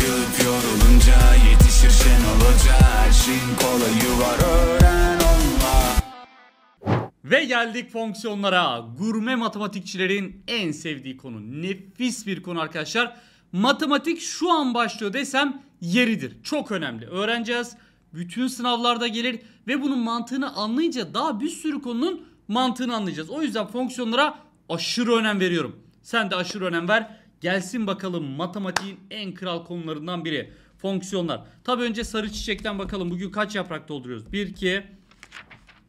Sıkıp yorulunca yetişir şen olunca Her şeyin kolayı öğren onunla Ve geldik fonksiyonlara. Gurme matematikçilerin en sevdiği konu. Nefis bir konu arkadaşlar. Matematik şu an başlıyor desem yeridir. Çok önemli. Öğreneceğiz. Bütün sınavlarda gelir ve bunun mantığını anlayınca daha bir sürü konunun mantığını anlayacağız. O yüzden fonksiyonlara aşırı önem veriyorum. Sen de aşırı önem ver. Gelsin bakalım matematiğin en kral konularından biri. Fonksiyonlar. Tabi önce sarı çiçekten bakalım bugün kaç yaprak dolduruyoruz? 1, 2,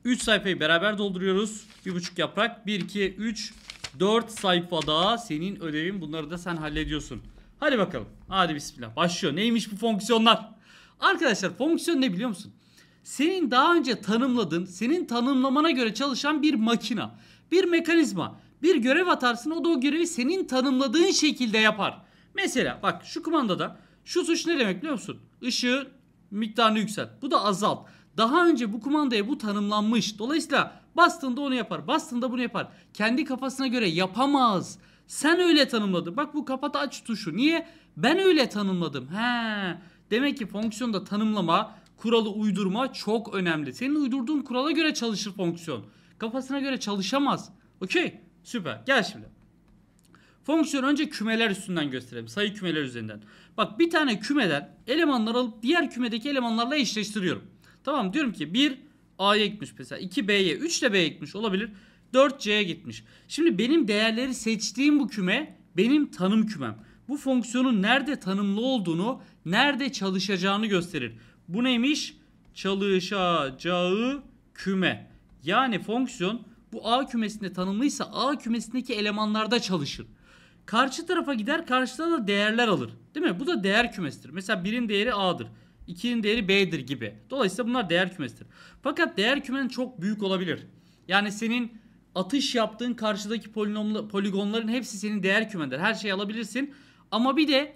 3 sayfayı beraber dolduruyoruz. 1,5 yaprak. 1, 2, 3, 4 daha senin ödevin. Bunları da sen hallediyorsun. Hadi bakalım. Hadi bismillah. Başlıyor. Neymiş bu fonksiyonlar? Arkadaşlar fonksiyon ne biliyor musun? Senin daha önce tanımladığın, senin tanımlamana göre çalışan bir makina, bir mekanizma bir görev atarsın o da o görevi senin tanımladığın şekilde yapar. Mesela bak şu kumandada şu tuş ne demek biliyor musun? Işığın miktarını yükselt. Bu da azalt. Daha önce bu kumandaya bu tanımlanmış. Dolayısıyla bastığında onu yapar. Bastığında bunu yapar. Kendi kafasına göre yapamaz. Sen öyle tanımladın. Bak bu kapat aç tuşu. Niye? Ben öyle tanımladım. He. Demek ki fonksiyonda tanımlama, kuralı uydurma çok önemli. Senin uydurduğun kurala göre çalışır fonksiyon. Kafasına göre çalışamaz. Okey. Süper. Gel şimdi. Fonksiyonu önce kümeler üstünden gösterelim. Sayı kümeler üzerinden. Bak bir tane kümeden elemanları alıp diğer kümedeki elemanlarla eşleştiriyorum. Tamam diyorum ki 1 A'ya gitmiş mesela. 2 B'ye. 3 de B'ye gitmiş olabilir. 4 C'ye gitmiş. Şimdi benim değerleri seçtiğim bu küme benim tanım kümem. Bu fonksiyonun nerede tanımlı olduğunu, nerede çalışacağını gösterir. Bu neymiş? Çalışacağı küme. Yani fonksiyon bu A kümesinde tanımlıysa A kümesindeki elemanlarda çalışır. Karşı tarafa gider karşıda da değerler alır. Değil mi? Bu da değer kümesidir. Mesela birin değeri A'dır. 2'nin değeri B'dir gibi. Dolayısıyla bunlar değer kümesidir. Fakat değer kümen çok büyük olabilir. Yani senin atış yaptığın karşıdaki poligonların hepsi senin değer kümendir. Her şeyi alabilirsin. Ama bir de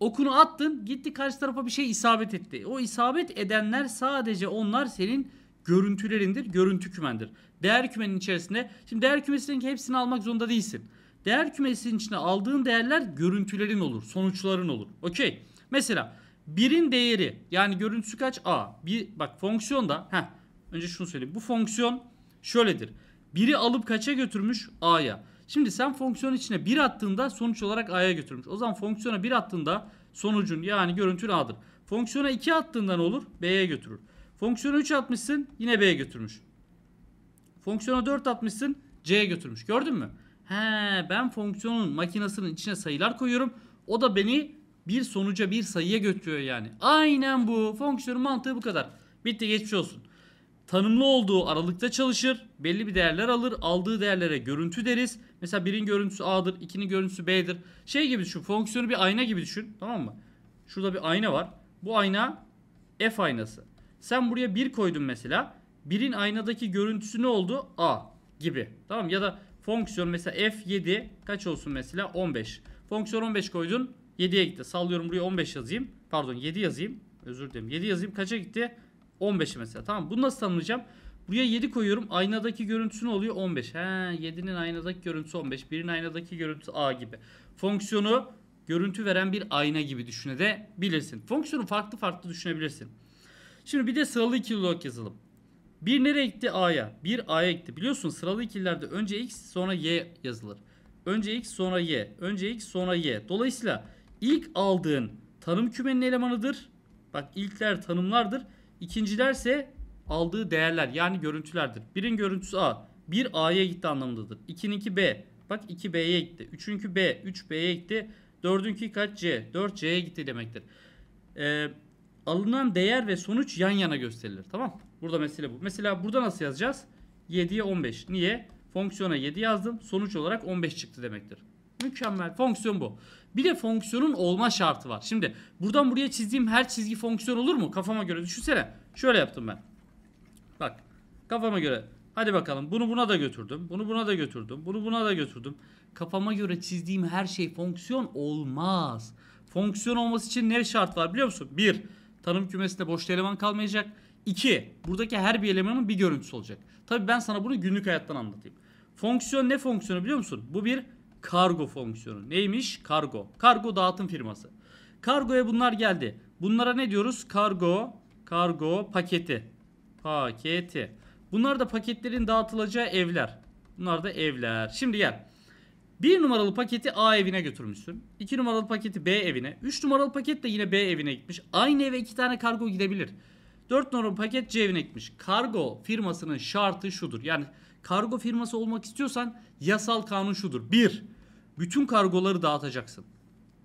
okunu attın gitti karşı tarafa bir şey isabet etti. O isabet edenler sadece onlar senin görüntülerindir, görüntü kümendir. Değer kümenin içerisinde, şimdi değer kümesinin hepsini almak zorunda değilsin. Değer kümesinin içine aldığın değerler görüntülerin olur, sonuçların olur. Okey. Mesela birin değeri yani görüntüsü kaç? A. Bir, bak fonksiyonda, heh, önce şunu söyleyeyim. Bu fonksiyon şöyledir. Biri alıp kaça götürmüş? A'ya. Şimdi sen fonksiyon içine 1 attığında sonuç olarak A'ya götürmüş. O zaman fonksiyona 1 attığında sonucun yani görüntün A'dır. Fonksiyona 2 attığında ne olur? B'ye götürür. Fonksiyona 3 atmışsın yine B'ye götürmüş. Fonksiyona 4 atmışsın C'ye götürmüş. Gördün mü? He ben fonksiyonun makinasının içine sayılar koyuyorum. O da beni bir sonuca bir sayıya götürüyor yani. Aynen bu. Fonksiyonun mantığı bu kadar. Bitti geçmiş olsun. Tanımlı olduğu aralıkta çalışır. Belli bir değerler alır. Aldığı değerlere görüntü deriz. Mesela birin görüntüsü A'dır. ikinin görüntüsü B'dir. Şey gibi düşün. Fonksiyonu bir ayna gibi düşün. Tamam mı? Şurada bir ayna var. Bu ayna F aynası. Sen buraya 1 koydun mesela. 1'in aynadaki görüntüsü ne oldu? A gibi. Tamam ya da fonksiyon mesela F7 kaç olsun mesela? 15. Fonksiyon 15 koydun. 7'ye gitti. Sallıyorum buraya 15 yazayım. Pardon 7 yazayım. Özür dilerim. 7 yazayım. Kaça gitti? 15 mesela. Tamam. Bunu nasıl tanımlayacağım? Buraya 7 koyuyorum. Aynadaki görüntüsü ne oluyor? 15. He, 7'nin aynadaki görüntüsü 15. 1'in aynadaki görüntüsü A gibi. Fonksiyonu görüntü veren bir ayna gibi düşünebilirsin. Fonksiyonu farklı farklı düşünebilirsin. Şimdi bir de sıralı ikili olarak yazalım. Bir nereye gitti? A'ya. Bir A'ya gitti. Biliyorsun sıralı ikililerde önce X sonra Y yazılır. Önce X sonra Y. Önce X sonra Y. Dolayısıyla ilk aldığın tanım kümenin elemanıdır. Bak ilkler tanımlardır. İkincilerse aldığı değerler yani görüntülerdir. Birin görüntüsü A. bir A'ya gitti anlamındadır. İki'ninki B. Bak 2 B'ye gitti. 3'ünkü B. 3 B'ye gitti. 4'ünki kaç C? 4 C'ye gitti demektir. Eee alınan değer ve sonuç yan yana gösterilir. Tamam. Burada mesele bu. Mesela burada nasıl yazacağız? 7'ye 15. Niye? Fonksiyona 7 yazdım. Sonuç olarak 15 çıktı demektir. Mükemmel. Fonksiyon bu. Bir de fonksiyonun olma şartı var. Şimdi buradan buraya çizdiğim her çizgi fonksiyon olur mu? Kafama göre. Düşünsene. Şöyle yaptım ben. Bak. Kafama göre. Hadi bakalım. Bunu buna da götürdüm. Bunu buna da götürdüm. Bunu buna da götürdüm. Kafama göre çizdiğim her şey fonksiyon olmaz. Fonksiyon olması için ne şart var biliyor musun? Bir. Tarım kümesinde boş eleman kalmayacak. İki, Buradaki her bir elemanın bir görüntüsü olacak. Tabi ben sana bunu günlük hayattan anlatayım. Fonksiyon ne fonksiyonu biliyor musun? Bu bir kargo fonksiyonu. Neymiş? Kargo. Kargo dağıtım firması. Kargoya bunlar geldi. Bunlara ne diyoruz? Kargo, kargo paketi. Paketi. Bunlar da paketlerin dağıtılacağı evler. Bunlar da evler. Şimdi gel. Bir numaralı paketi A evine götürmüşsün. İki numaralı paketi B evine. Üç numaralı paket de yine B evine gitmiş. Aynı eve iki tane kargo gidebilir. Dört numaralı paket C evine gitmiş. Kargo firmasının şartı şudur. Yani kargo firması olmak istiyorsan yasal kanun şudur. Bir, bütün kargoları dağıtacaksın.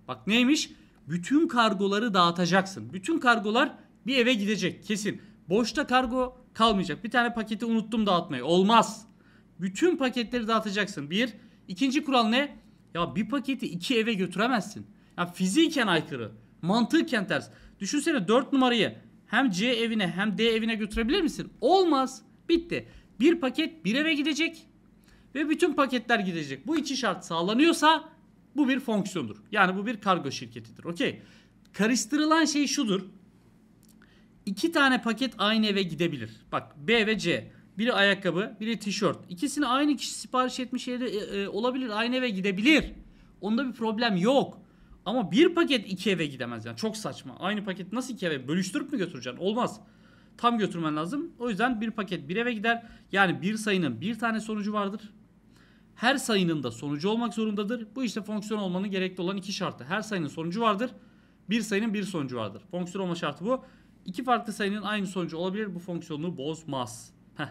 Bak neymiş? Bütün kargoları dağıtacaksın. Bütün kargolar bir eve gidecek kesin. Boşta kargo kalmayacak. Bir tane paketi unuttum dağıtmayı. Olmaz. Bütün paketleri dağıtacaksın. Bir, İkinci kural ne? Ya bir paketi iki eve götüremezsin. Ya fiziken aykırı. Mantıken ters. Düşünsene 4 numarayı hem C evine hem D evine götürebilir misin? Olmaz. Bitti. Bir paket bir eve gidecek ve bütün paketler gidecek. Bu iki şart sağlanıyorsa bu bir fonksiyondur. Yani bu bir kargo şirketidir. Okey. Karıştırılan şey şudur. İki tane paket aynı eve gidebilir. Bak B ve C. Biri ayakkabı, biri tişört. İkisini aynı kişi sipariş etmiş yeri e, e, olabilir. Aynı eve gidebilir. Onda bir problem yok. Ama bir paket iki eve gidemez yani. Çok saçma. Aynı paket nasıl iki eve? Bölüştürüp mü götüreceksin? Olmaz. Tam götürmen lazım. O yüzden bir paket bir eve gider. Yani bir sayının bir tane sonucu vardır. Her sayının da sonucu olmak zorundadır. Bu işte fonksiyon olmanın gerekli olan iki şartı. Her sayının sonucu vardır. Bir sayının bir sonucu vardır. Fonksiyon olma şartı bu. İki farklı sayının aynı sonucu olabilir. Bu fonksiyonunu bozmaz. Heh.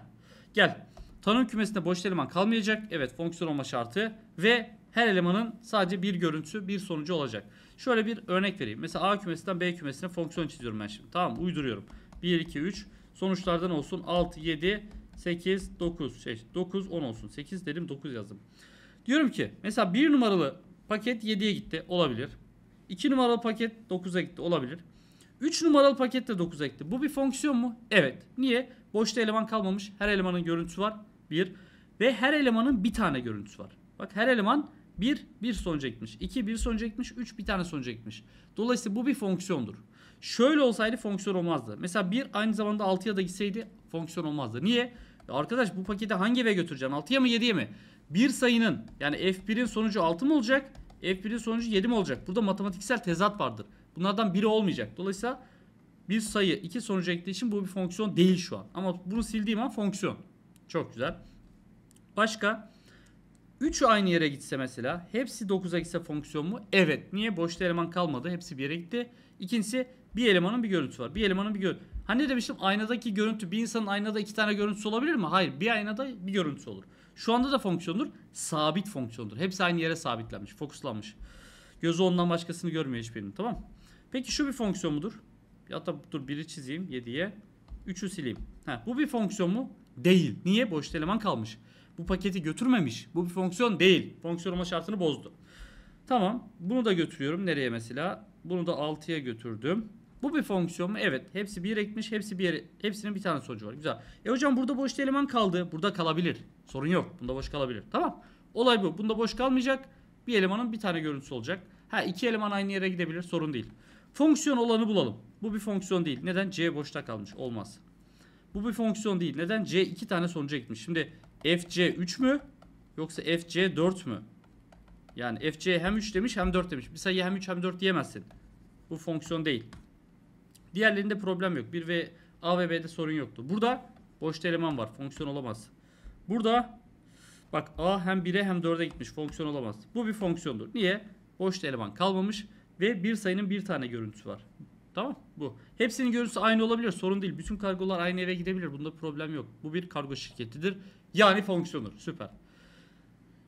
Gel. Tanım kümesinde boş eleman kalmayacak. Evet fonksiyon olma şartı ve her elemanın sadece bir görüntüsü bir sonucu olacak. Şöyle bir örnek vereyim. Mesela A kümesinden B kümesine fonksiyon çiziyorum ben şimdi. Tamam uyduruyorum. 1, 2, 3. Sonuçlardan olsun 6, 7, 8, 9. Şey, 9, 10 olsun. 8 dedim 9 yazdım. Diyorum ki mesela 1 numaralı paket 7'ye gitti. Olabilir. 2 numaralı paket 9'a gitti. Olabilir. 3 numaralı paket de 9'a gitti. Bu bir fonksiyon mu? Evet. Niye? Boşta eleman kalmamış. Her elemanın görüntüsü var. bir Ve her elemanın bir tane görüntüsü var. Bak her eleman bir bir sonuca gitmiş. 2, 1 sonuca gitmiş. 3, bir tane sonuca gitmiş. Dolayısıyla bu bir fonksiyondur. Şöyle olsaydı fonksiyon olmazdı. Mesela bir aynı zamanda altıya da gitseydi fonksiyon olmazdı. Niye? arkadaş bu paketi hangi eve götüreceğim? Altıya mı yediye mi? Bir sayının yani F1'in sonucu 6 mı olacak? F1'in sonucu 7 mi olacak? Burada matematiksel tezat vardır. Bunlardan biri olmayacak. Dolayısıyla bir sayı iki sonucu ekle için bu bir fonksiyon değil şu an. Ama bunu sildiğim an fonksiyon. Çok güzel. Başka 3 aynı yere gitse mesela hepsi 9'a gitse fonksiyon mu? Evet. Niye? Boşta eleman kalmadı. Hepsi bir yere gitti. İkincisi bir elemanın bir görüntüsü var. Bir elemanın bir görüntüsü. Hani demiştim aynadaki görüntü bir insanın aynada iki tane görüntüsü olabilir mi? Hayır. Bir aynada bir görüntüsü olur. Şu anda da fonksiyondur. Sabit fonksiyondur. Hepsi aynı yere sabitlenmiş. Fokuslanmış. Gözü ondan başkasını görmüyor hiçbirinin. Tamam Peki şu bir fonksiyon mudur? Ya da dur biri çizeyim 7'ye. 3'ü sileyim. Ha, bu bir fonksiyon mu? Değil. Niye? Boş eleman kalmış. Bu paketi götürmemiş. Bu bir fonksiyon değil. Fonksiyonuma şartını bozdu. Tamam. Bunu da götürüyorum. Nereye mesela? Bunu da 6'ya götürdüm. Bu bir fonksiyon mu? Evet. Hepsi bir ekmiş. Hepsi bir yere, hepsinin bir tane sonucu var. Güzel. E hocam burada boş eleman kaldı. Burada kalabilir. Sorun yok. Bunda boş kalabilir. Tamam. Olay bu. Bunda boş kalmayacak. Bir elemanın bir tane görüntüsü olacak. Ha iki eleman aynı yere gidebilir. Sorun değil. Fonksiyon olanı bulalım. Bu bir fonksiyon değil. Neden? C boşta kalmış. Olmaz. Bu bir fonksiyon değil. Neden? C iki tane sonuca gitmiş. Şimdi FC 3 mü? Yoksa FC 4 mü? Yani FC hem 3 demiş hem 4 demiş. Bir sayı hem 3 hem 4 diyemezsin. Bu fonksiyon değil. Diğerlerinde problem yok. Bir ve A ve B'de sorun yoktu. Burada boşta eleman var. Fonksiyon olamaz. Burada bak A hem 1'e hem 4'e gitmiş. Fonksiyon olamaz. Bu bir fonksiyondur. Niye? Boşta eleman kalmamış ve bir sayının bir tane görüntüsü var. Tamam bu. Hepsinin görüntüsü aynı olabilir sorun değil. Bütün kargolar aynı eve gidebilir. Bunda problem yok. Bu bir kargo şirketidir. Yani fonksiyondur. Süper.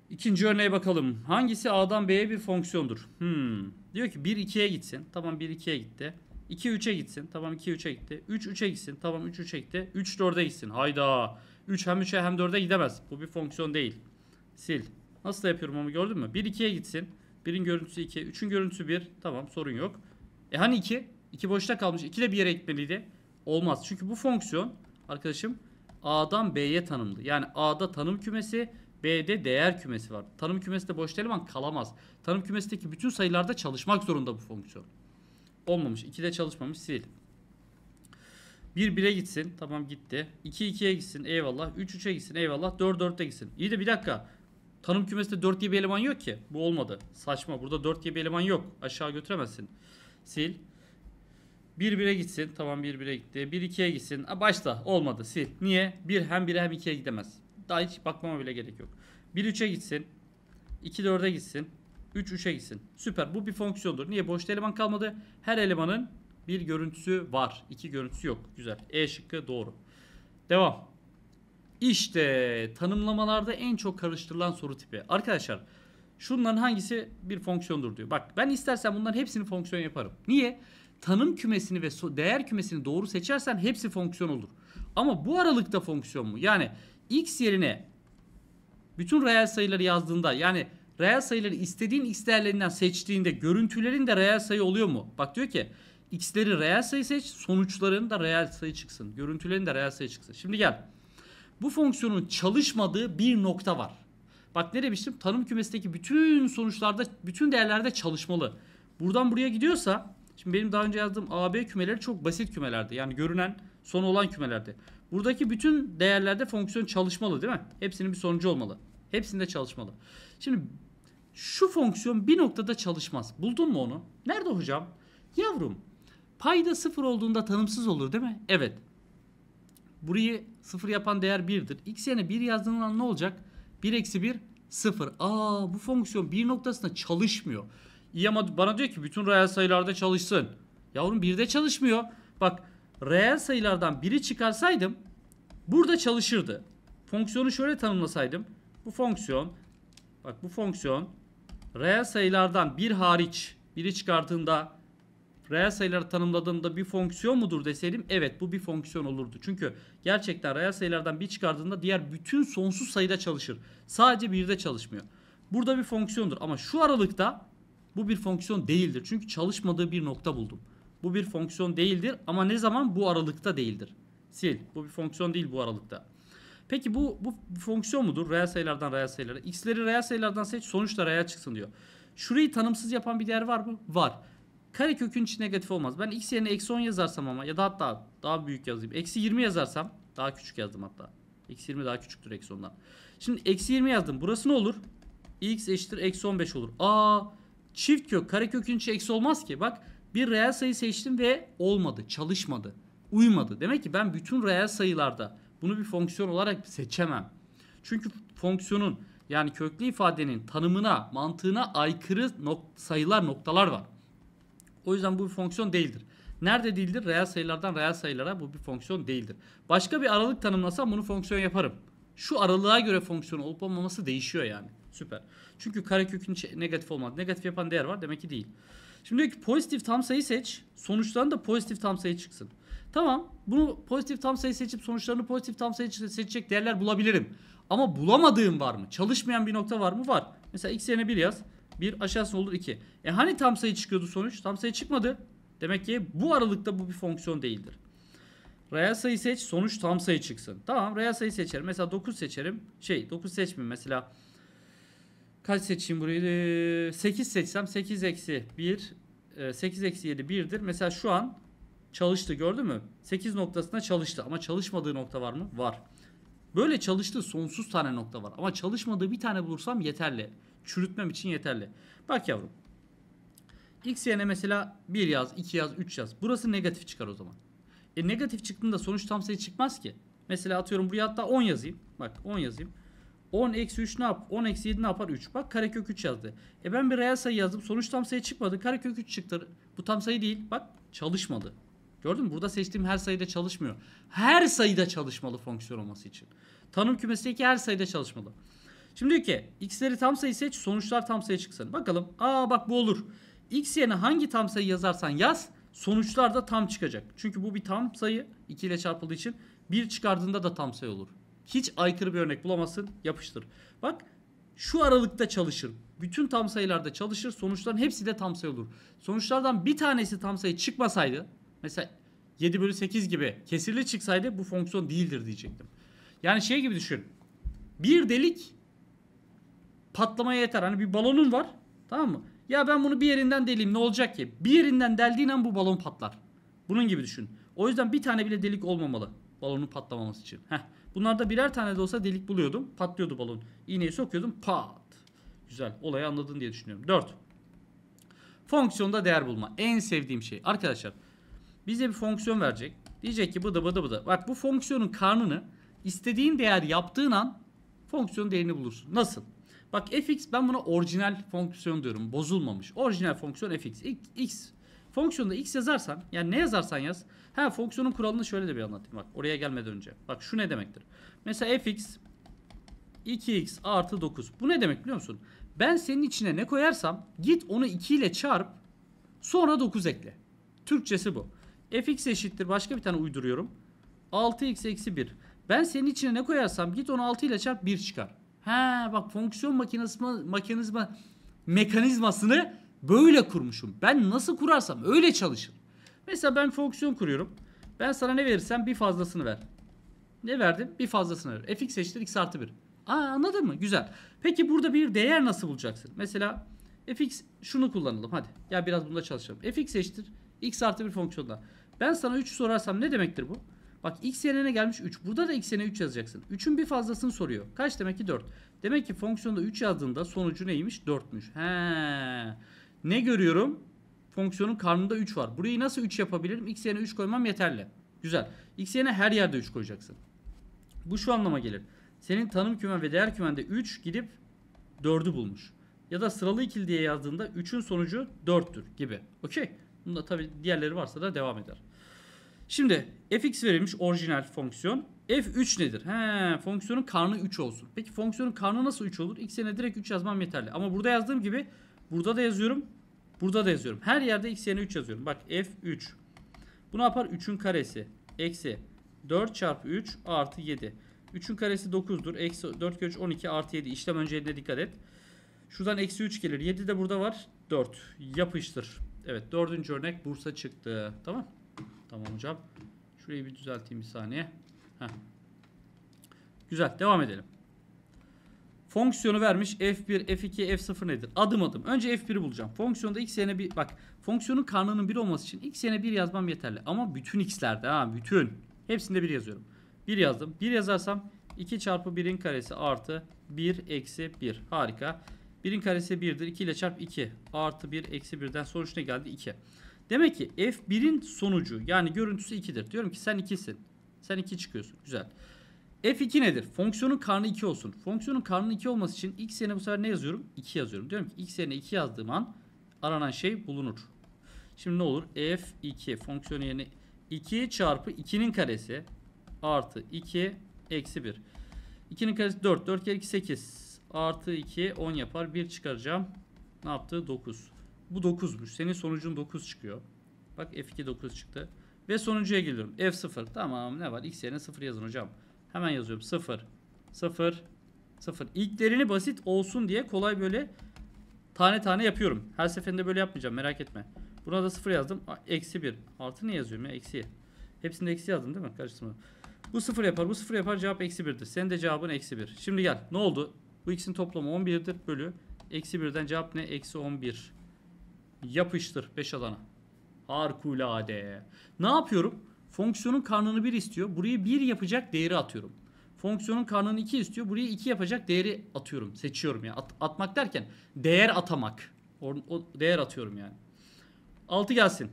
İkinci örneğe bakalım. Hangisi A'dan B'ye bir fonksiyondur? Hmm. Diyor ki 1 2'ye gitsin. Tamam 1 2'ye gitti. 2 3'e gitsin. Tamam 2 3'e gitti. 3 3'e gitsin. Tamam 3 3'e gitti. 3 4'e gitsin. Hayda. 3 hem 3'e hem 4'e gidemez. Bu bir fonksiyon değil. Sil. Nasıl yapıyorum onu gördün mü? 1 2'ye gitsin. Birin görüntüsü 2. üçün görüntüsü 1. Tamam sorun yok. E hani 2? 2 boşta kalmış. 2 de bir yere gitmeliydi. Olmaz. Çünkü bu fonksiyon arkadaşım A'dan B'ye tanımlı. Yani A'da tanım kümesi, B'de değer kümesi var. Tanım kümesi de boşta eleman kalamaz. Tanım kümesindeki bütün sayılarda çalışmak zorunda bu fonksiyon. Olmamış. de çalışmamış. Sil. 1 1'e gitsin. Tamam gitti. 2 2'ye gitsin. Eyvallah. 3 3'e gitsin. Eyvallah. 4 4'e gitsin. İyi de bir dakika. Tanım kümesinde 4 diye bir eleman yok ki. Bu olmadı. Saçma. Burada 4 diye bir eleman yok. Aşağı götüremezsin. Sil. 1 1'e gitsin. Tamam 1 1'e gitti. 1 2'ye gitsin. A, başla. Olmadı. Sil. Niye? 1 hem 1'e hem 2'ye gidemez. Daha hiç bakmama bile gerek yok. 1 3'e gitsin. 2 4'e gitsin. 3 3'e gitsin. Süper. Bu bir fonksiyondur. Niye? Boşta eleman kalmadı. Her elemanın bir görüntüsü var. iki görüntüsü yok. Güzel. E şıkkı doğru. Devam. İşte tanımlamalarda en çok karıştırılan soru tipi. Arkadaşlar şunların hangisi bir fonksiyondur diyor. Bak ben istersen bunların hepsini fonksiyon yaparım. Niye? Tanım kümesini ve değer kümesini doğru seçersen hepsi fonksiyon olur. Ama bu aralıkta fonksiyon mu? Yani x yerine bütün reel sayıları yazdığında yani reel sayıları istediğin x değerlerinden seçtiğinde görüntülerin de reel sayı oluyor mu? Bak diyor ki x'leri reel sayı seç sonuçların da reel sayı çıksın. Görüntülerin de reel sayı çıksın. Şimdi gel bu fonksiyonun çalışmadığı bir nokta var. Bak ne demiştim? Tanım kümesindeki bütün sonuçlarda, bütün değerlerde çalışmalı. Buradan buraya gidiyorsa, şimdi benim daha önce yazdığım AB kümeleri çok basit kümelerdi, Yani görünen son olan kümelerdi. Buradaki bütün değerlerde fonksiyon çalışmalı değil mi? Hepsinin bir sonucu olmalı. Hepsinde çalışmalı. Şimdi şu fonksiyon bir noktada çalışmaz. Buldun mu onu? Nerede hocam? Yavrum payda sıfır olduğunda tanımsız olur değil mi? Evet. Burayı sıfır yapan değer 1'dir. X yerine 1 yazdığında ne olacak? 1 eksi 1 sıfır. Aa bu fonksiyon 1 noktasında çalışmıyor. İyi ama bana diyor ki bütün reel sayılarda çalışsın. Yavrum 1'de çalışmıyor. Bak reel sayılardan biri çıkarsaydım burada çalışırdı. Fonksiyonu şöyle tanımlasaydım. Bu fonksiyon bak bu fonksiyon reel sayılardan bir hariç biri çıkarttığında reel sayıları tanımladığımda bir fonksiyon mudur deseydim evet bu bir fonksiyon olurdu. Çünkü gerçekten reel sayılardan bir çıkardığında diğer bütün sonsuz sayıda çalışır. Sadece birde çalışmıyor. Burada bir fonksiyondur ama şu aralıkta bu bir fonksiyon değildir. Çünkü çalışmadığı bir nokta buldum. Bu bir fonksiyon değildir ama ne zaman bu aralıkta değildir. Sil. Bu bir fonksiyon değil bu aralıkta. Peki bu, bu fonksiyon mudur? Reel sayılardan reel sayılara. X'leri reel sayılardan seç sonuçta reel çıksın diyor. Şurayı tanımsız yapan bir değer var mı? Var. Kare kökün içi negatif olmaz. Ben x yerine eksi 10 yazarsam ama ya da hatta daha büyük yazayım. Eksi 20 yazarsam daha küçük yazdım hatta. Eksi 20 daha küçüktür eksi 10'dan. Şimdi eksi 20 yazdım. Burası ne olur? x eşittir eksi 15 olur. Aa çift kök kare kökün içi eksi olmaz ki. Bak bir reel sayı seçtim ve olmadı. Çalışmadı. Uymadı. Demek ki ben bütün reel sayılarda bunu bir fonksiyon olarak seçemem. Çünkü fonksiyonun yani köklü ifadenin tanımına, mantığına aykırı nok sayılar, noktalar var. O yüzden bu bir fonksiyon değildir. Nerede değildir? Reel sayılardan reel sayılara bu bir fonksiyon değildir. Başka bir aralık tanımlasam bunu fonksiyon yaparım. Şu aralığa göre fonksiyon olup olmaması değişiyor yani. Süper. Çünkü karekökün negatif olmadı. Negatif yapan değer var demek ki değil. Şimdi diyor ki pozitif tam sayı seç. sonuçların da pozitif tam sayı çıksın. Tamam. Bunu pozitif tam sayı seçip sonuçlarını pozitif tam sayı seçecek değerler bulabilirim. Ama bulamadığım var mı? Çalışmayan bir nokta var mı? Var. Mesela x yerine 1 yaz. 1 aşağısı olur 2. E hani tam sayı çıkıyordu sonuç? Tam sayı çıkmadı. Demek ki bu aralıkta bu bir fonksiyon değildir. Reel sayı seç sonuç tam sayı çıksın. Tamam reel sayı seçerim. Mesela 9 seçerim. Şey 9 seçmeyeyim mesela. Kaç seçeyim burayı? 8 ee, seçsem 8 eksi 1. 8 e, eksi 7 1'dir. Mesela şu an çalıştı gördün mü? 8 noktasında çalıştı ama çalışmadığı nokta var mı? Var. Böyle çalıştığı sonsuz tane nokta var. Ama çalışmadığı bir tane bulursam yeterli. Çürütmem için yeterli. Bak yavrum. X yerine mesela 1 yaz, 2 yaz, 3 yaz. Burası negatif çıkar o zaman. E negatif çıktığında sonuç tam sayı çıkmaz ki. Mesela atıyorum buraya hatta 10 yazayım. Bak 10 yazayım. 10 eksi 3 ne yap? 10 eksi 7 ne yapar? 3. Bak karekök 3 yazdı. E ben bir reel sayı yazdım. Sonuç tam sayı çıkmadı. Karekök 3 çıktı. Bu tam sayı değil. Bak çalışmadı. Gördün mü? Burada seçtiğim her sayıda çalışmıyor. Her sayıda çalışmalı fonksiyon olması için. Tanım kümesindeki her sayıda çalışmalı. Şimdi diyor ki x'leri tam sayı seç sonuçlar tam sayı çıksın. Bakalım aa bak bu olur. X yerine hangi tam sayı yazarsan yaz sonuçlar da tam çıkacak. Çünkü bu bir tam sayı 2 ile çarpıldığı için 1 çıkardığında da tam sayı olur. Hiç aykırı bir örnek bulamazsın yapıştır. Bak şu aralıkta çalışır. Bütün tam sayılarda çalışır. Sonuçların hepsi de tam sayı olur. Sonuçlardan bir tanesi tam sayı çıkmasaydı mesela 7 bölü 8 gibi kesirli çıksaydı bu fonksiyon değildir diyecektim. Yani şey gibi düşün. Bir delik patlamaya yeter. Hani bir balonun var. Tamam mı? Ya ben bunu bir yerinden deleyim ne olacak ki? Bir yerinden deldiğin an bu balon patlar. Bunun gibi düşün. O yüzden bir tane bile delik olmamalı. Balonun patlamaması için. Heh. Bunlarda birer tane de olsa delik buluyordum. Patlıyordu balon. İğneyi sokuyordum. Pat. Güzel. Olayı anladın diye düşünüyorum. 4. Fonksiyonda değer bulma. En sevdiğim şey. Arkadaşlar bize bir fonksiyon verecek. Diyecek ki bıdı bıdı bıdı. Bak bu fonksiyonun karnını istediğin değer yaptığın an fonksiyon değerini bulursun. Nasıl? Bak fx ben buna orijinal fonksiyon diyorum. Bozulmamış. Orijinal fonksiyon fx. x fonksiyonda x yazarsan yani ne yazarsan yaz. Ha fonksiyonun kuralını şöyle de bir anlatayım bak oraya gelmeden önce. Bak şu ne demektir? Mesela fx 2x artı 9. Bu ne demek biliyor musun? Ben senin içine ne koyarsam git onu 2 ile çarp sonra 9 ekle. Türkçesi bu. fx eşittir başka bir tane uyduruyorum. 6x eksi 1. Ben senin içine ne koyarsam git onu 6 ile çarp 1 çıkar. He bak fonksiyon makinizma, makinizma mekanizmasını böyle kurmuşum. Ben nasıl kurarsam öyle çalışır. Mesela ben fonksiyon kuruyorum. Ben sana ne verirsem bir fazlasını ver. Ne verdim? Bir fazlasını ver. fx eşittir x artı 1. Aa anladın mı? Güzel. Peki burada bir değer nasıl bulacaksın? Mesela fx şunu kullanalım hadi. Ya biraz bunda çalışalım. fx eşittir x artı 1 fonksiyonda. Ben sana 3 sorarsam ne demektir bu? Bak x yerine gelmiş 3. Burada da x yerine 3 yazacaksın. 3'ün bir fazlasını soruyor. Kaç demek ki 4. Demek ki fonksiyonda 3 yazdığında sonucu neymiş? 4'müş. He. Ne görüyorum? Fonksiyonun karnında 3 var. Burayı nasıl 3 yapabilirim? X yerine 3 koymam yeterli. Güzel. X yerine her yerde 3 koyacaksın. Bu şu anlama gelir. Senin tanım kümen ve değer kümende 3 gidip 4'ü bulmuş. Ya da sıralı ikili diye yazdığında 3'ün sonucu 4'tür gibi. Okey. Bunda tabi diğerleri varsa da devam eder. Şimdi fx verilmiş orijinal fonksiyon. f3 nedir? He, fonksiyonun karnı 3 olsun. Peki fonksiyonun karnı nasıl 3 olur? X'e yerine direkt 3 yazmam yeterli. Ama burada yazdığım gibi burada da yazıyorum. Burada da yazıyorum. Her yerde x'e yerine 3 yazıyorum. Bak f3. Bunu yapar? 3'ün karesi. Eksi 4 çarpı 3 artı 7. 3'ün karesi 9'dur. Eksi 4 3 12 artı 7. İşlem önceliğine dikkat et. Şuradan eksi 3 gelir. 7 de burada var. 4. Yapıştır. Evet dördüncü örnek Bursa çıktı. Tamam Tamam hocam. Şurayı bir düzelteyim bir saniye. Heh. Güzel devam edelim. Fonksiyonu vermiş f1, f2, f0 nedir? Adım adım. Önce f1'i bulacağım. Fonksiyonda x yerine bir bak fonksiyonun karnının 1 olması için x yerine 1 yazmam yeterli. Ama bütün x'lerde ha bütün. Hepsinde 1 yazıyorum. 1 yazdım. 1 yazarsam 2 çarpı 1'in karesi artı 1 eksi 1. Harika. 1'in karesi 1'dir. 2 ile çarp 2. Artı 1 eksi 1'den sonuç ne geldi? 2. Demek ki F1'in sonucu yani görüntüsü 2'dir. Diyorum ki sen 2'sin. Sen 2 çıkıyorsun. Güzel. F2 nedir? Fonksiyonun karnı 2 olsun. Fonksiyonun karnı 2 olması için x yerine bu sefer ne yazıyorum? 2 yazıyorum. Diyorum ki x yerine 2 yazdığım an aranan şey bulunur. Şimdi ne olur? F2 fonksiyonu yerine 2 çarpı 2'nin karesi artı 2 eksi 1. 2'nin karesi 4. 4 kere 2 8. Artı 2 10 yapar. 1 çıkaracağım. Ne yaptı? 9. Bu 9'muş. Senin sonucun 9 çıkıyor. Bak F2 9 çıktı. Ve sonuncuya geliyorum. F0 tamam ne var? X yerine 0 yazın hocam. Hemen yazıyorum. 0 0 0. İlklerini basit olsun diye kolay böyle tane tane yapıyorum. Her seferinde böyle yapmayacağım merak etme. Buna da 0 yazdım. Eksi 1. Artı ne yazıyorum ya? Eksi. Hepsinde eksi yazdım değil mi? Karıştırma. Bu 0 yapar. Bu 0 yapar. Cevap eksi 1'dir. Senin de cevabın eksi 1. Şimdi gel. Ne oldu? Bu ikisinin toplamı 11'dir. Bölü. Eksi 1'den cevap ne? Eksi 11. Yapıştır 5 alana. Harikulade. Ne yapıyorum? Fonksiyonun karnını 1 istiyor. burayı 1 yapacak değeri atıyorum. Fonksiyonun karnını 2 istiyor. burayı 2 yapacak değeri atıyorum. Seçiyorum ya. Yani. At, atmak derken değer atamak. O, o değer atıyorum yani. 6 gelsin.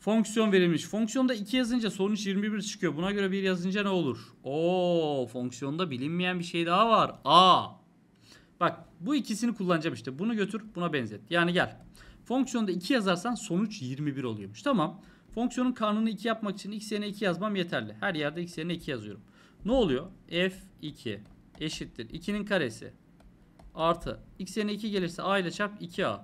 Fonksiyon verilmiş. Fonksiyonda 2 yazınca sonuç 21 çıkıyor. Buna göre 1 yazınca ne olur? Oo, fonksiyonda bilinmeyen bir şey daha var. A. Bak bu ikisini kullanacağım işte. Bunu götür buna benzet. Yani gel. Fonksiyonda 2 yazarsan sonuç 21 oluyormuş. Tamam. Fonksiyonun kanunu 2 yapmak için x yerine 2 yazmam yeterli. Her yerde x yerine 2 yazıyorum. Ne oluyor? f2 eşittir 2'nin karesi artı x yerine 2 gelirse a ile çarp 2a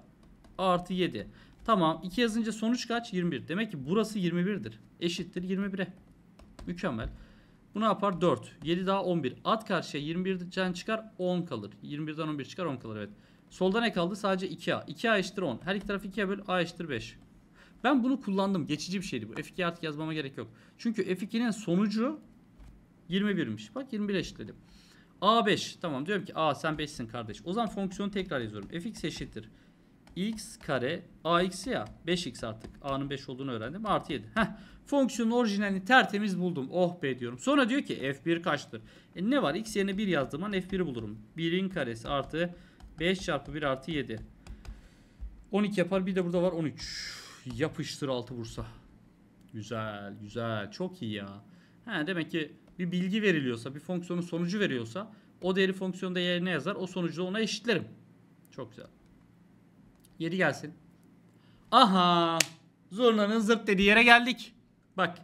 artı 7. Tamam 2 yazınca sonuç kaç? 21. Demek ki burası 21'dir. Eşittir 21'e. Mükemmel. Bu ne yapar? 4. 7 daha 11. At karşıya 21'den çıkar 10 kalır. 21'den 11 çıkar 10 kalır evet. Solda ne kaldı? Sadece 2A. 2A eşittir 10. Her iki taraf 2'ye böl A eşittir 5. Ben bunu kullandım. Geçici bir şeydi bu. F2 artık yazmama gerek yok. Çünkü F2'nin sonucu 21'miş. Bak 21 eşitledim. A5. Tamam diyorum ki A sen 5'sin kardeş. O zaman fonksiyonu tekrar yazıyorum. Fx eşittir x kare ax ya 5x artık a'nın 5 olduğunu öğrendim artı 7. Heh, fonksiyonun orijinalini tertemiz buldum oh be diyorum. Sonra diyor ki f1 kaçtır? E ne var x yerine 1 yazdığım an f1'i bulurum. 1'in karesi artı 5 çarpı 1 artı 7. 12 yapar bir de burada var 13. Yapıştır altı Bursa. Güzel güzel çok iyi ya. Ha, demek ki bir bilgi veriliyorsa bir fonksiyonun sonucu veriyorsa o değeri fonksiyonda yerine yazar o sonucu ona eşitlerim. Çok güzel. Yeri gelsin. Aha. zorlanın zırt dediği yere geldik. Bak.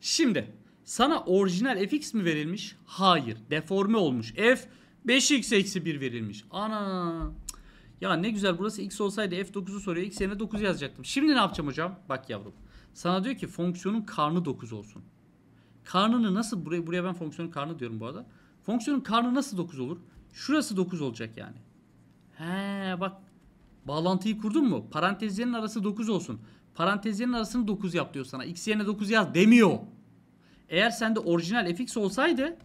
Şimdi sana orijinal fx mi verilmiş? Hayır. Deforme olmuş. F 5x eksi 1 verilmiş. Ana. Ya ne güzel burası x olsaydı f9'u soruyor. x yerine 9 yazacaktım. Şimdi ne yapacağım hocam? Bak yavrum. Sana diyor ki fonksiyonun karnı 9 olsun. Karnını nasıl buraya buraya ben fonksiyonun karnı diyorum bu arada. Fonksiyonun karnı nasıl 9 olur? Şurası 9 olacak yani. He bak Bağlantıyı kurdun mu? Parantezlerin arası 9 olsun. Parantezlerin arasını 9 yap diyor sana. X yerine 9 yaz demiyor. Eğer sende orijinal fx olsaydı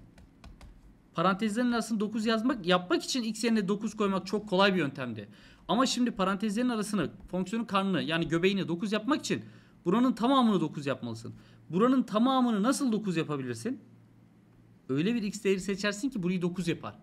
parantezlerin arasını 9 yazmak yapmak için x yerine 9 koymak çok kolay bir yöntemdi. Ama şimdi parantezlerin arasını fonksiyonun karnını yani göbeğini 9 yapmak için buranın tamamını 9 yapmalısın. Buranın tamamını nasıl 9 yapabilirsin? Öyle bir x değeri seçersin ki burayı 9 yapar.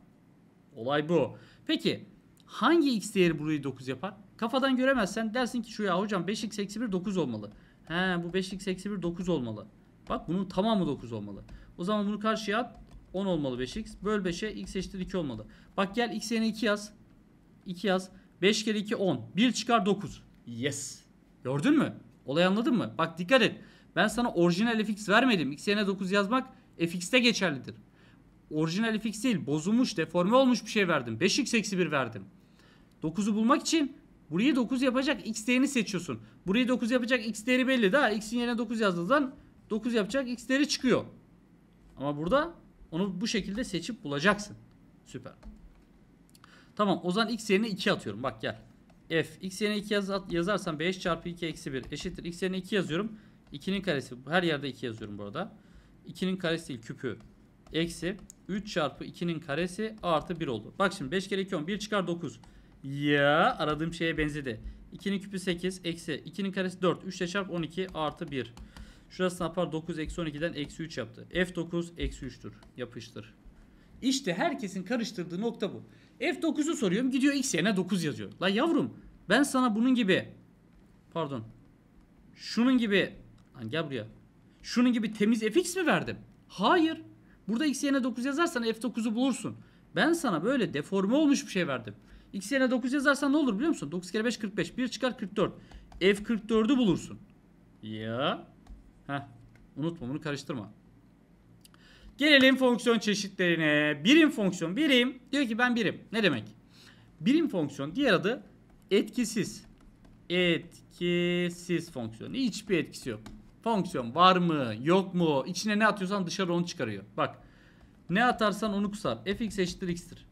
Olay bu. Peki Hangi x değeri burayı 9 yapar? Kafadan göremezsen dersin ki şu ya hocam 5x eksi 1 9 olmalı. He bu 5x eksi 1 9 olmalı. Bak bunun tamamı 9 olmalı. O zaman bunu karşıya at. 10 olmalı 5x. Böl 5'e x eşittir 2 olmalı. Bak gel x yerine 2 yaz. 2 yaz. 5 kere 2 10. 1 çıkar 9. Yes. Gördün mü? Olayı anladın mı? Bak dikkat et. Ben sana orijinal fx vermedim. X yerine 9 yazmak fx'te geçerlidir. Orijinal fx değil. Bozulmuş, deforme olmuş bir şey verdim. 5x eksi 1 verdim. 9'u bulmak için burayı 9 yapacak x değerini seçiyorsun. Burayı 9 yapacak x değeri belli daha x'in yerine 9 yazdığından 9 yapacak x değeri çıkıyor. Ama burada onu bu şekilde seçip bulacaksın. Süper. Tamam o zaman x yerine 2 atıyorum. Bak gel. F x yerine 2 yaz, yazarsam 5 çarpı 2 eksi 1 eşittir. X yerine 2 yazıyorum. 2'nin karesi. Her yerde 2 yazıyorum burada. 2'nin karesi değil küpü. Eksi 3 çarpı 2'nin karesi artı 1 oldu. Bak şimdi 5 kere 2 10. 1 çıkar 9. Ya aradığım şeye benzedi. 2'nin küpü 8 eksi 2'nin karesi 4. 3 ile çarp 12 artı 1. Şurası ne yapar? 9 eksi 12'den eksi 3 yaptı. F9 eksi 3'tür. Yapıştır. İşte herkesin karıştırdığı nokta bu. F9'u soruyorum gidiyor x yerine 9 yazıyor. La yavrum ben sana bunun gibi pardon şunun gibi hani gel buraya şunun gibi temiz fx mi verdim? Hayır. Burada x yerine 9 yazarsan f9'u bulursun. Ben sana böyle deforme olmuş bir şey verdim. X yerine 9 yazarsan ne olur biliyor musun? 9 kere 5 45. 1 çıkar 44. F44'ü bulursun. Ya. Heh. Unutma bunu karıştırma. Gelelim fonksiyon çeşitlerine. Birim fonksiyon. Birim. Diyor ki ben birim. Ne demek? Birim fonksiyon diğer adı etkisiz. Etkisiz fonksiyon. Hiçbir etkisi yok. Fonksiyon var mı yok mu? İçine ne atıyorsan dışarı onu çıkarıyor. Bak ne atarsan onu kusar. fx eşittir x'tir.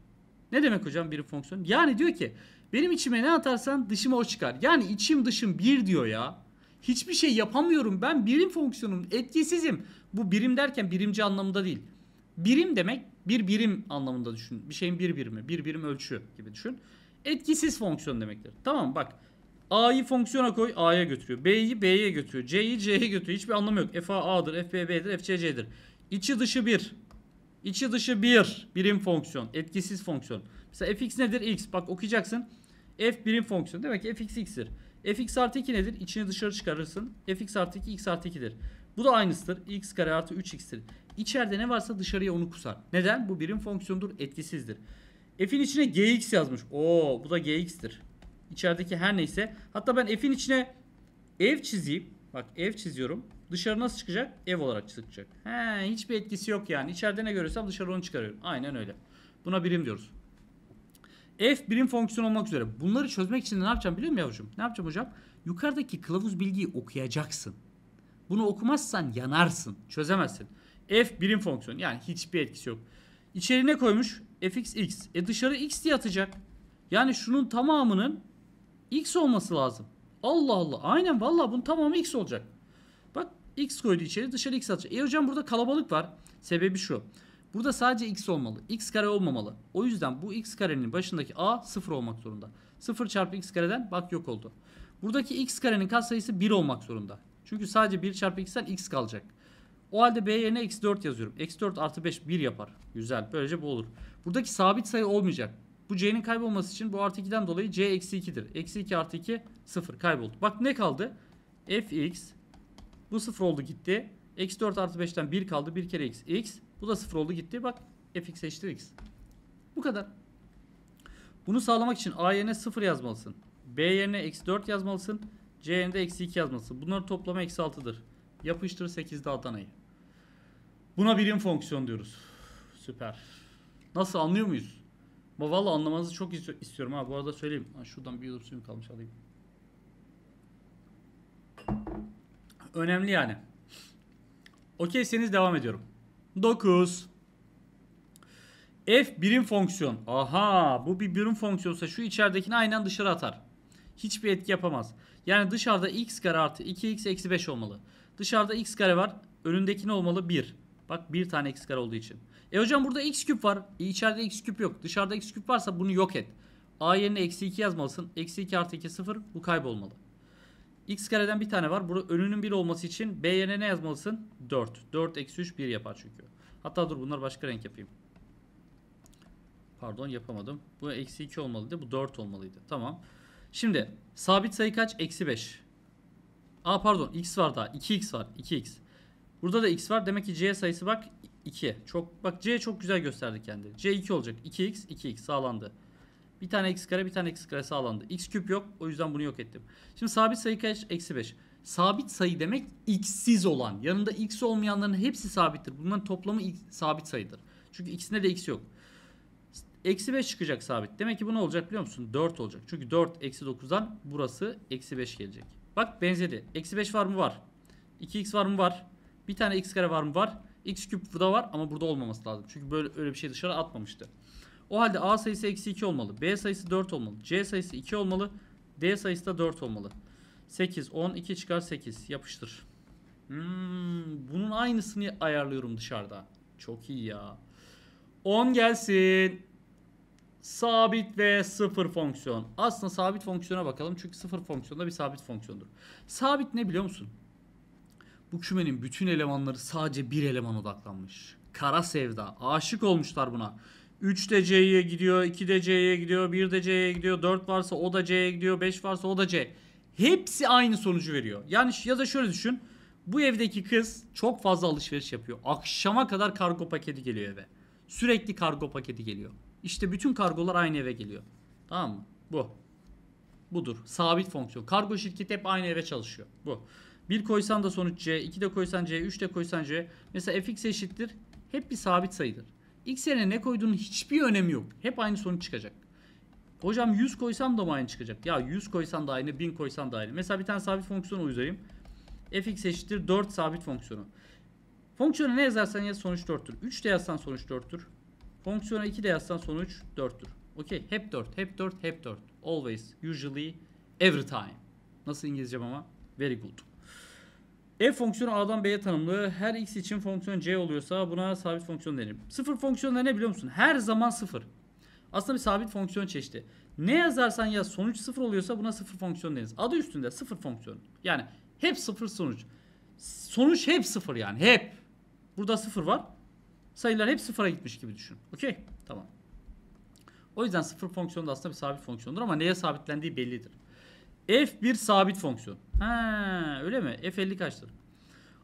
Ne demek hocam birim fonksiyon? Yani diyor ki benim içime ne atarsan dışıma o çıkar. Yani içim dışım bir diyor ya. Hiçbir şey yapamıyorum. Ben birim fonksiyonum. Etkisizim. Bu birim derken birimci anlamında değil. Birim demek bir birim anlamında düşün. Bir şeyin bir birimi. Bir birim ölçü gibi düşün. Etkisiz fonksiyon demektir. Tamam bak. A'yı fonksiyona koy A'ya götürüyor. B'yi B'ye götürüyor. C'yi C'ye götürüyor. Hiçbir anlamı yok. F A A'dır. F B B'dir. F C C'dir. İçi dışı bir. İçi dışı bir birim fonksiyon. Etkisiz fonksiyon. Mesela fx nedir? x. Bak okuyacaksın. f birim fonksiyon. Demek ki fx x'tir. fx artı 2 nedir? İçini dışarı çıkarırsın. fx artı 2 x artı 2'dir. Bu da aynısıdır. x kare artı 3x'tir. İçeride ne varsa dışarıya onu kusar. Neden? Bu birim fonksiyondur, Etkisizdir. F'in içine gx yazmış. Oo bu da gx'tir. İçerideki her neyse. Hatta ben f'in içine ev çizeyim. Bak ev çiziyorum. Dışarı nasıl çıkacak? Ev olarak çıkacak. He, hiçbir etkisi yok yani. İçeride ne görürsem dışarı onu çıkarıyorum. Aynen öyle. Buna birim diyoruz. F birim fonksiyon olmak üzere. Bunları çözmek için ne yapacağım biliyor musun yavrucuğum? Ne yapacağım hocam? Yukarıdaki kılavuz bilgiyi okuyacaksın. Bunu okumazsan yanarsın. Çözemezsin. F birim fonksiyon. Yani hiçbir etkisi yok. İçerine koymuş fx x. E dışarı x diye atacak. Yani şunun tamamının x olması lazım. Allah Allah. Aynen vallahi bunun tamamı x olacak. X koydu içeri dışarı X atacak. E hocam burada kalabalık var. Sebebi şu. Burada sadece x olmalı. x kare olmamalı. O yüzden bu x karenin başındaki a 0 olmak zorunda. 0 çarpı x kareden bak yok oldu. Buradaki x karenin katsayısı 1 olmak zorunda. Çünkü sadece 1 çarpı x'ten x kalacak. O halde b yerine x4 yazıyorum. x4 artı 5 1 yapar. Güzel. Böylece bu olur. Buradaki sabit sayı olmayacak. Bu c'nin kaybolması için bu artı 2'den dolayı c eksi 2'dir. Eksi 2 artı 2 0 kayboldu. Bak ne kaldı? fx bu 0 oldu gitti. Eksi 4 artı 5'ten 1 kaldı. 1 kere x x. Bu da 0 oldu gitti. Bak fx eşittir x. Bu kadar. Bunu sağlamak için a yerine 0 yazmalısın. B yerine eksi 4 yazmalısın. C yerine de eksi 2 yazmalısın. Bunları toplama eksi 6'dır. Yapıştır 8'de Adana'yı. Buna birim fonksiyon diyoruz. Süper. Nasıl anlıyor muyuz? Valla anlamanızı çok istiyorum ha. Bu arada söyleyeyim. Ha, şuradan bir yudum suyum kalmış alayım. Önemli yani. Okeyseniz devam ediyorum. 9. F birim fonksiyon. Aha bu bir birim fonksiyonsa şu içeridekini aynen dışarı atar. Hiçbir etki yapamaz. Yani dışarıda x kare artı 2x eksi 5 olmalı. Dışarıda x kare var. Önündeki ne olmalı? 1. Bak bir tane x kare olduğu için. E hocam burada x küp var. E içeride x küp yok. Dışarıda x küp varsa bunu yok et. A yerine eksi 2 yazmalısın. Eksi 2 artı 2 sıfır. Bu kaybolmalı. X kareden bir tane var. Burada önünün 1 olması için B yerine ne yazmalısın? 4. 4 eksi 3 1 yapar çünkü. Hatta dur bunlar başka renk yapayım. Pardon yapamadım. Bu eksi 2 olmalıydı. Bu 4 olmalıydı. Tamam. Şimdi sabit sayı kaç? Eksi 5. Aa pardon x var daha. 2x var. 2x. Burada da x var. Demek ki c sayısı bak 2. Çok bak c çok güzel gösterdi kendini. c 2 olacak. 2x 2x sağlandı. Bir tane x kare bir tane x kare sağlandı. x küp yok o yüzden bunu yok ettim. Şimdi sabit sayı kaç? Eksi 5. Sabit sayı demek x'siz olan. Yanında x olmayanların hepsi sabittir. Bunların toplamı x, sabit sayıdır. Çünkü x'inde de x yok. Eksi 5 çıkacak sabit. Demek ki bu ne olacak biliyor musun? 4 olacak. Çünkü 4 eksi 9'dan burası eksi 5 gelecek. Bak benzedi. Eksi 5 var mı? Var. 2x var mı? Var. Bir tane x kare var mı? Var. X küp burada var ama burada olmaması lazım. Çünkü böyle öyle bir şey dışarı atmamıştı. O halde A sayısı eksi 2 olmalı. B sayısı 4 olmalı. C sayısı 2 olmalı. D sayısı da 4 olmalı. 8, 10, 2 çıkar 8. Yapıştır. Hmm, bunun aynısını ayarlıyorum dışarıda. Çok iyi ya. 10 gelsin. Sabit ve sıfır fonksiyon. Aslında sabit fonksiyona bakalım. Çünkü sıfır fonksiyon da bir sabit fonksiyondur. Sabit ne biliyor musun? Bu kümenin bütün elemanları sadece bir eleman odaklanmış. Kara sevda. Aşık olmuşlar buna. 3 de C'ye gidiyor, 2 de C'ye gidiyor, 1 de C'ye gidiyor, 4 varsa o da C'ye gidiyor, 5 varsa o da C. Hepsi aynı sonucu veriyor. Yani ya da şöyle düşün. Bu evdeki kız çok fazla alışveriş yapıyor. Akşama kadar kargo paketi geliyor eve. Sürekli kargo paketi geliyor. İşte bütün kargolar aynı eve geliyor. Tamam mı? Bu. Budur. Sabit fonksiyon. Kargo şirketi hep aynı eve çalışıyor. Bu. 1 koysan da sonuç C, 2 de koysan C, 3 de koysan C. Mesela fx eşittir. Hep bir sabit sayıdır. X yerine ne koyduğunun hiçbir önemi yok. Hep aynı sonuç çıkacak. Hocam 100 koysam da mı aynı çıkacak? Ya 100 koysan da aynı, 1000 koysan da aynı. Mesela bir tane sabit fonksiyonu uygulayayım. fx eşittir 4 sabit fonksiyonu. Fonksiyona ne yazarsan yaz sonuç 4'tür. 3 de yazsan sonuç 4'tür. Fonksiyona 2 de yazsan sonuç 4'tür. Okey. Hep 4, hep 4, hep 4. Always, usually, every time. Nasıl İngilizcem ama? Very good. F e fonksiyonu A'dan B'ye tanımlı. Her x için fonksiyon C oluyorsa buna sabit fonksiyon denir. Sıfır fonksiyonları ne biliyor musun? Her zaman sıfır. Aslında bir sabit fonksiyon çeşidi. Ne yazarsan yaz sonuç sıfır oluyorsa buna sıfır fonksiyon denir. Adı üstünde sıfır fonksiyon. Yani hep sıfır sonuç. Sonuç hep sıfır yani hep. Burada sıfır var. Sayılar hep sıfıra gitmiş gibi düşün. Okey tamam. O yüzden sıfır fonksiyon da aslında bir sabit fonksiyondur ama neye sabitlendiği bellidir f bir sabit fonksiyon. Ha, öyle mi? f50 kaçtır?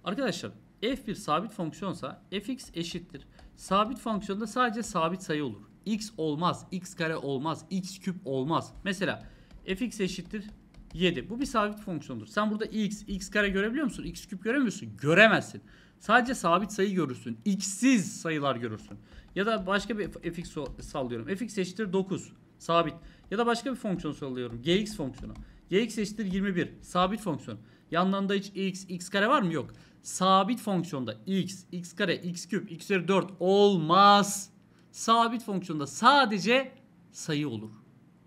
Arkadaşlar f bir sabit fonksiyonsa fx eşittir. Sabit fonksiyonda sadece sabit sayı olur. x olmaz, x kare olmaz, x küp olmaz. Mesela fx eşittir 7. Bu bir sabit fonksiyondur. Sen burada x, x kare görebiliyor musun? x küp göremiyorsun. Göremezsin. Sadece sabit sayı görürsün. x'siz sayılar görürsün. Ya da başka bir fx sallıyorum. fx eşittir 9. Sabit. Ya da başka bir fonksiyon sallıyorum. gx fonksiyonu. Gx eşittir 21. Sabit fonksiyon. Yanlarında hiç x, x kare var mı? Yok. Sabit fonksiyonda x, x kare, x küp, x üzeri 4 olmaz. Sabit fonksiyonda sadece sayı olur.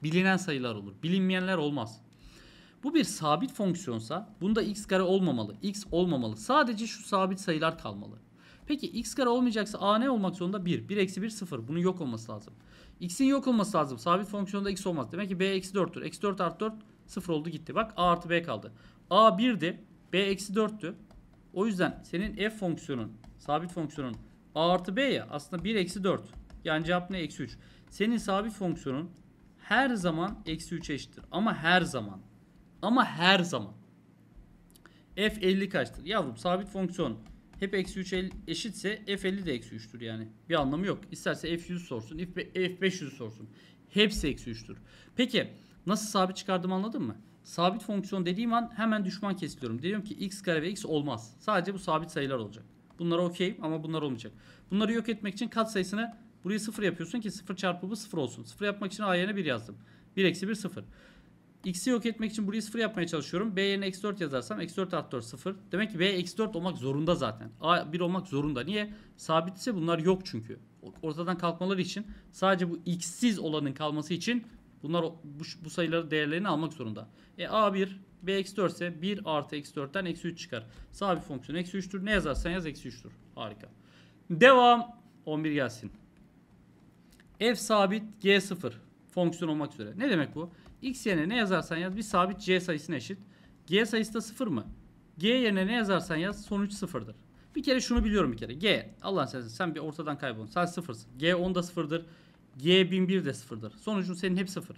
Bilinen sayılar olur. Bilinmeyenler olmaz. Bu bir sabit fonksiyonsa bunda x kare olmamalı. x olmamalı. Sadece şu sabit sayılar kalmalı. Peki x kare olmayacaksa a ne olmak zorunda? 1. 1 eksi 1 0. Bunun yok olması lazım. x'in yok olması lazım. Sabit fonksiyonda x olmaz. Demek ki b eksi 4'tür. Eksi 4 artı 4 0 oldu gitti. Bak A artı B kaldı. A 1'di. B eksi 4'tü. O yüzden senin f fonksiyonun, sabit fonksiyonun a artı b ya aslında 1 eksi 4. Yani cevap ne? Eksi 3. Senin sabit fonksiyonun her zaman eksi 3 eşittir. Ama her zaman. Ama her zaman. f 50 kaçtır? Yavrum sabit fonksiyon hep eksi 3 eşitse f 50 de eksi 3'tür yani. Bir anlamı yok. İsterse f 100 sorsun, f 500 sorsun. Hepsi eksi 3'tür. Peki Nasıl sabit çıkardım anladın mı? Sabit fonksiyon dediğim an hemen düşman kesiliyorum. Diyorum ki x kare ve x olmaz. Sadece bu sabit sayılar olacak. Bunlar okey ama bunlar olmayacak. Bunları yok etmek için kat sayısını buraya 0 yapıyorsun ki 0 çarpı bu 0 olsun. 0 yapmak için a yerine 1 yazdım. 1 eksi 1 0. X'i yok etmek için burayı 0 yapmaya çalışıyorum. B yerine x 4 yazarsam x 4 artı 4 0. Demek ki B x 4 olmak zorunda zaten. A 1 olmak zorunda. Niye? Sabit ise bunlar yok çünkü. Ortadan kalkmaları için sadece bu x'siz olanın kalması için Bunlar bu, bu sayıların değerlerini almak zorunda. E A1 B eksi 4 ise 1 artı eksi 4'ten eksi 3 çıkar. Sabit fonksiyon eksi 3'tür. Ne yazarsan yaz eksi 3'tür. Harika. Devam. 11 gelsin. F sabit G 0 fonksiyon olmak üzere. Ne demek bu? X yerine ne yazarsan yaz bir sabit C sayısına eşit. G sayısı da 0 mı? G yerine ne yazarsan yaz sonuç 0'dır. Bir kere şunu biliyorum bir kere. G. Allah'ın sen sen bir ortadan kaybolun. Sen sıfırsın. G 10 da sıfırdır. G1001 de sıfırdır. Sonucun senin hep sıfır.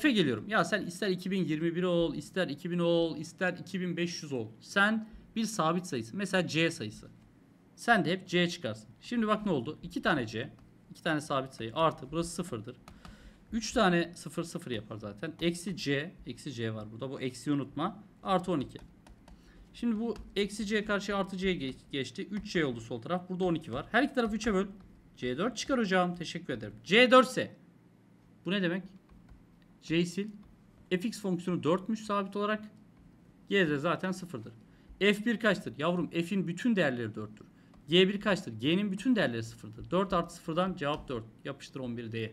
F'e geliyorum. Ya sen ister 2021 ol, ister 2000 ol, ister 2500 ol. Sen bir sabit sayısı. Mesela C sayısı. Sen de hep C çıkarsın. Şimdi bak ne oldu? 2 tane C, 2 tane sabit sayı artı burası sıfırdır. 3 tane 0 0 yapar zaten. Eksi C, eksi C var burada. Bu eksi unutma. Artı 12. Şimdi bu eksi C karşıya artı C geçti. 3C oldu sol taraf. Burada 12 var. Her iki tarafı 3'e böl. C4 çıkar hocam. Teşekkür ederim. C4 ise bu ne demek? Jsil fx fonksiyonu 4'müş sabit olarak. Y de zaten 0'dır. F1 kaçtır? Yavrum F'in bütün değerleri 4'tür. G1 kaçtır? G'nin bütün değerleri 0'dır. 4 artı 0'dan cevap 4. Yapıştır 11D'ye.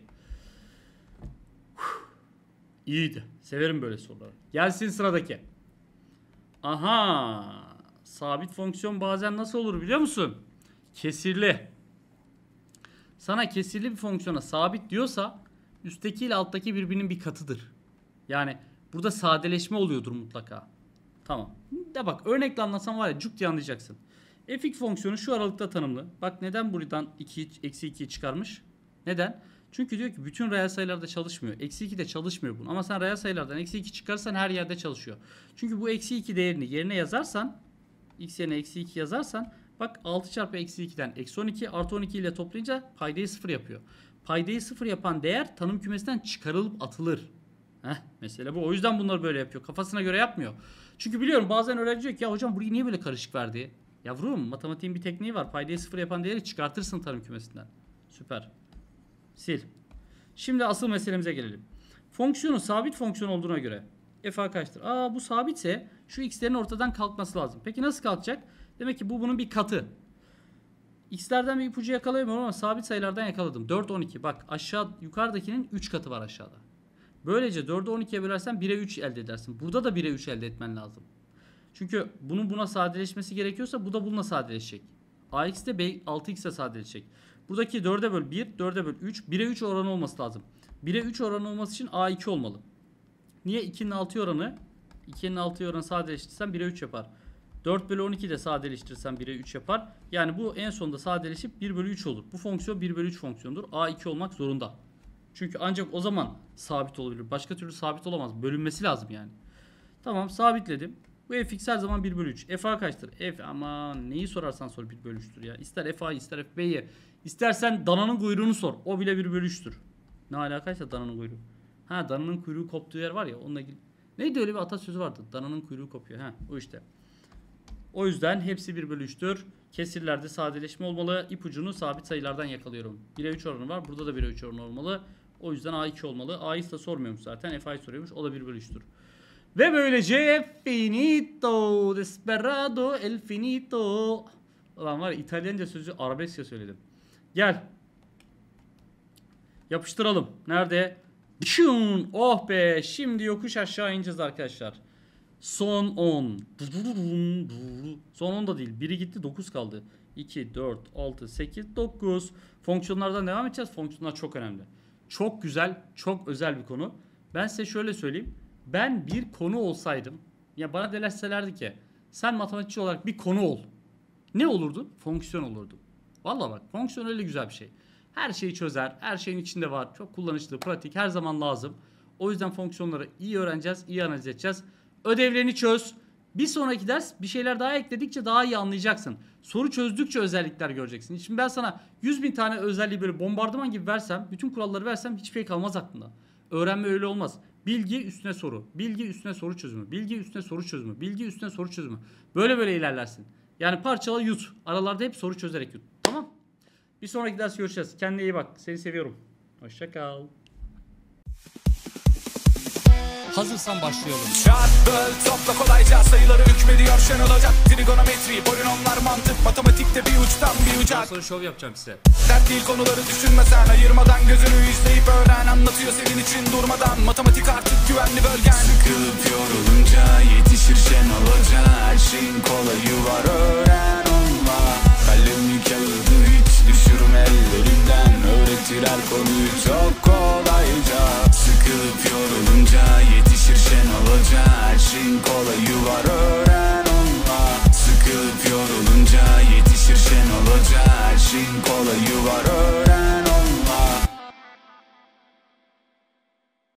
İyiydi. Severim böyle soruları. Gelsin sıradaki. Aha. Sabit fonksiyon bazen nasıl olur biliyor musun? Kesirli sana kesirli bir fonksiyona sabit diyorsa üstteki ile alttaki birbirinin bir katıdır. Yani burada sadeleşme oluyordur mutlaka. Tamam. De bak örnekle anlatsam var ya cuk diye anlayacaksın. Fx fonksiyonu şu aralıkta tanımlı. Bak neden buradan 2, eksi 2'yi çıkarmış? Neden? Çünkü diyor ki bütün reel sayılarda çalışmıyor. Eksi 2 de çalışmıyor bunu. Ama sen reel sayılardan eksi 2 çıkarsan her yerde çalışıyor. Çünkü bu eksi 2 değerini yerine yazarsan x yerine eksi 2 yazarsan Bak 6 çarpı eksi 2'den eksi 12 artı 12 ile toplayınca paydayı 0 yapıyor. Paydayı 0 yapan değer tanım kümesinden çıkarılıp atılır. Heh, mesele bu. O yüzden bunları böyle yapıyor. Kafasına göre yapmıyor. Çünkü biliyorum bazen öğrenci diyor ki ya hocam burayı niye böyle karışık verdi? Yavrum matematiğin bir tekniği var. Paydayı 0 yapan değeri çıkartırsın tanım kümesinden. Süper. Sil. Şimdi asıl meselemize gelelim. Fonksiyonu sabit fonksiyon olduğuna göre f a kaçtır? Aa bu sabitse şu x'lerin ortadan kalkması lazım. Peki nasıl kalkacak? Demek ki bu bunun bir katı. X'lerden bir ipucu yakalayamıyorum ama sabit sayılardan yakaladım. 4, 12. Bak aşağı yukarıdakinin 3 katı var aşağıda. Böylece 4'ü 12'ye bölersen 1'e 3 elde edersin. Burada da 1'e 3 elde etmen lazım. Çünkü bunun buna sadeleşmesi gerekiyorsa bu da bununla sadeleşecek. AX de B 6X'e sadeleşecek. Buradaki 4'e böl 1, 4'e böl 3, 1'e 3 oranı olması lazım. 1'e 3 oranı olması için A2 olmalı. Niye? 2'nin 6 oranı 2'nin 6 oranı sadeleştirsen 1'e 3 yapar. 4 bölü 12 de sadeleştirsem 1'e 3 yapar. Yani bu en sonunda sadeleşip 1 bölü 3 olur. Bu fonksiyon 1 bölü 3 fonksiyonudur. A2 olmak zorunda. Çünkü ancak o zaman sabit olabilir. Başka türlü sabit olamaz. Bölünmesi lazım yani. Tamam sabitledim. Bu fx her zaman 1 bölü 3. F a kaçtır? f ama neyi sorarsan sor 1 bölü 3'tür ya. İster f fa'yı ister fb'yi. İstersen dananın kuyruğunu sor. O bile 1 bölü 3'tür. Ne alakaysa dananın kuyruğu. Ha dananın kuyruğu koptuğu yer var ya onunla ilgili. Neydi öyle bir atasözü vardı. Dananın kuyruğu kopuyor. Ha o işte. O yüzden hepsi 1 bölü 3'tür. Kesirlerde sadeleşme olmalı. İpucunu sabit sayılardan yakalıyorum. 1'e 3 oranı var. Burada da 1'e 3 oranı olmalı. O yüzden A2 olmalı. A'yı da sormuyormuş zaten. F'yi soruyormuş. O da 1 bölü 3'tür. Ve böylece finito desperado el finito. Ulan var ya, İtalyanca sözü arabesk söyledim. Gel. Yapıştıralım. Nerede? Şun, Oh be. Şimdi yokuş aşağı ineceğiz arkadaşlar. Son 10. Son 10 da değil. Biri gitti 9 kaldı. 2, 4, 6, 8, 9. Fonksiyonlardan devam edeceğiz. Fonksiyonlar çok önemli. Çok güzel, çok özel bir konu. Ben size şöyle söyleyeyim. Ben bir konu olsaydım, ya bana delerselerdi ki sen matematikçi olarak bir konu ol. Ne olurdu? Fonksiyon olurdu. Valla bak fonksiyon öyle güzel bir şey. Her şeyi çözer, her şeyin içinde var. Çok kullanışlı, pratik, her zaman lazım. O yüzden fonksiyonları iyi öğreneceğiz, iyi analiz edeceğiz. Ödevlerini çöz. Bir sonraki ders bir şeyler daha ekledikçe daha iyi anlayacaksın. Soru çözdükçe özellikler göreceksin. Şimdi ben sana 100 bin tane özelliği böyle bombardıman gibi versem, bütün kuralları versem hiçbir şey kalmaz aklında. Öğrenme öyle olmaz. Bilgi üstüne soru, bilgi üstüne soru çözümü, bilgi üstüne soru çözümü, bilgi üstüne soru çözümü. Böyle böyle ilerlersin. Yani parçala yut. Aralarda hep soru çözerek yut. Tamam. Bir sonraki ders görüşeceğiz. Kendine iyi bak. Seni seviyorum. Hoşça kal. Hazırsan başlayalım. Çarp, böl, topla kolayca sayıları hükmediyor şen olacak. Trigonometri, polinomlar, mantık, matematikte bir uçtan bir uca. Daha sonra şov yapacağım size. Dert değil konuları düşünmesen, ayırmadan gözünü izleyip öğren. Anlatıyor senin için durmadan, matematik artık güvenli bölgen. Sıkılıp yorulunca yetişir şen olacak. Her şeyin kolayı var öğren onunla. Kalemi kağıdı Düşürüm ellerimden öğretir her konuyu çok kolayca Sıkılıp yorulunca yetişir şen olaca Her şeyin kolayı var öğren onunla Sıkılıp yorulunca yetişir şen olaca Her şeyin kolayı var öğren